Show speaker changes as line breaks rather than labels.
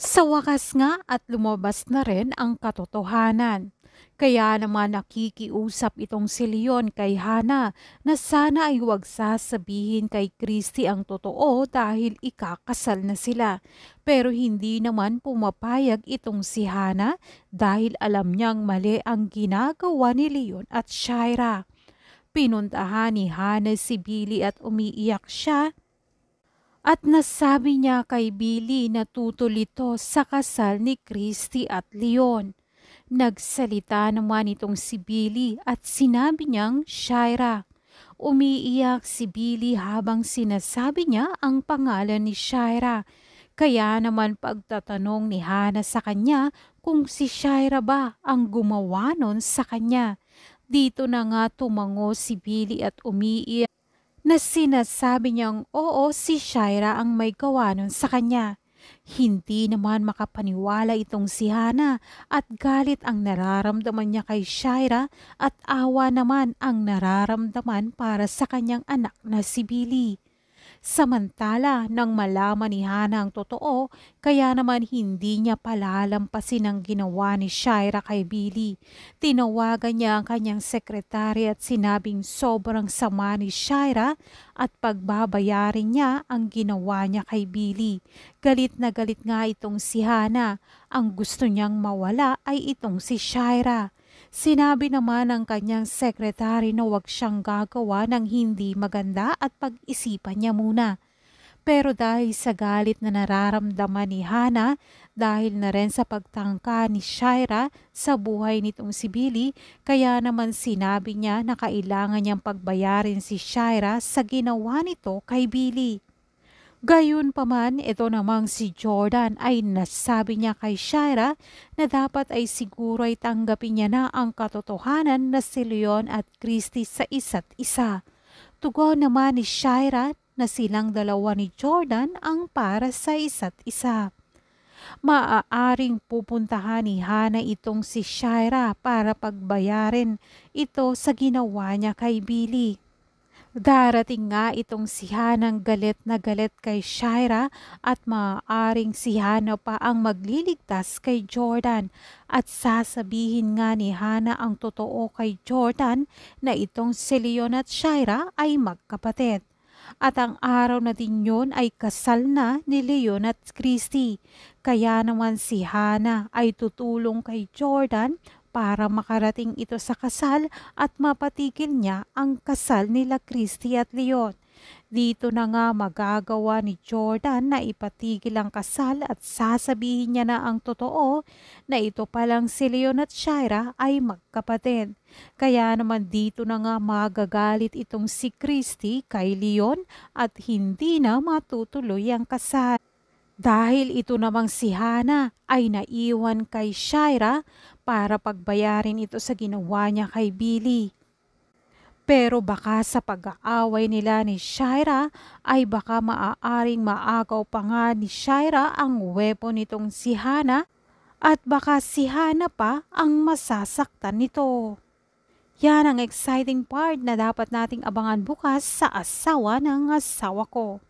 Sa wakas nga at lumabas na rin ang katotohanan. Kaya naman nakikiusap itong si Leon kay Hana na sana ay huwag sasabihin kay Christy ang totoo dahil ikakasal na sila. Pero hindi naman pumapayag itong si Hana dahil alam niyang mali ang ginagawa ni Leon at Shira. Pinuntahan ni Hana si Billy at umiiyak siya at nasabi niya kay Billy na tutulito sa kasal ni Christy at Leon. Nagsalita naman itong si Billy at sinabi niyang Shira. Umiiyak si Billy habang sinasabi niya ang pangalan ni Shira. Kaya naman pagtatanong ni Hana sa kanya kung si Shira ba ang gumawa nun sa kanya. Dito na nga tumango si Billy at umiiyak na sinasabi niyang oo si Shaira ang may gawa nun sa kanya. Hindi naman makapaniwala itong si Hana at galit ang nararamdaman niya kay Shaira at awa naman ang nararamdaman para sa kanyang anak na si Billy. Samantala, nang malaman ni Hana ang totoo, kaya naman hindi niya palalampasin ang ginawa ni Shaira kay Billy. Tinawagan niya ang kanyang sekretary at sinabing sobrang sama ni Shaira at pagbabayarin niya ang ginawa niya kay Billy. Galit na galit nga itong si Hana. Ang gusto niyang mawala ay itong si Shaira. Sinabi naman ng kanyang sekretary na huwag siyang gagawa ng hindi maganda at pag-isipan niya muna. Pero dahil sa galit na nararamdaman ni Hana, dahil na rin sa pagtangka ni Shaira sa buhay nitong si Billy, kaya naman sinabi niya na kailangan niyang pagbayarin si Shaira sa ginawa nito kay Billy. Gayon pa man, ito namang si Jordan ay nasabi niya kay Shira na dapat ay siguro ay tanggapin niya na ang katotohanan na si Leon at Christy sa isa't isa. Tugon naman ni Shira na silang dalawa ni Jordan ang para sa isa't isa. Maaaring pupuntahan ni Hana itong si Shira para pagbayarin ito sa ginawa niya kay Billy. Darating nga itong si Hanang galit na galit kay Shaira at maaaring si Hana pa ang magliligtas kay Jordan at sasabihin nga ni Hana ang totoo kay Jordan na itong si Leon at Shaira ay magkapatid. At ang araw na din yun ay kasal na ni Leon at Christy. Kaya naman si Hana ay tutulong kay Jordan para makarating ito sa kasal at mapatikil niya ang kasal nila Christy at Leon. Dito na nga magagawa ni Jordan na ipatigil ang kasal at sasabihin niya na ang totoo na ito palang si Leon at Shira ay magkapatid. Kaya naman dito na nga magagalit itong si Christy kay Leon at hindi na matutuloy ang kasal. Dahil ito namang si Hana ay naiwan kay Shira para pagbayarin ito sa ginawa niya kay Billy. Pero baka sa pag-aaway nila ni Shaira ay baka maaaring maagaw pa nga ni Shaira ang wepo nitong si Hana at baka si Hana pa ang masasaktan nito. Yan ang exciting part na dapat nating abangan bukas sa asawa ng asawa ko.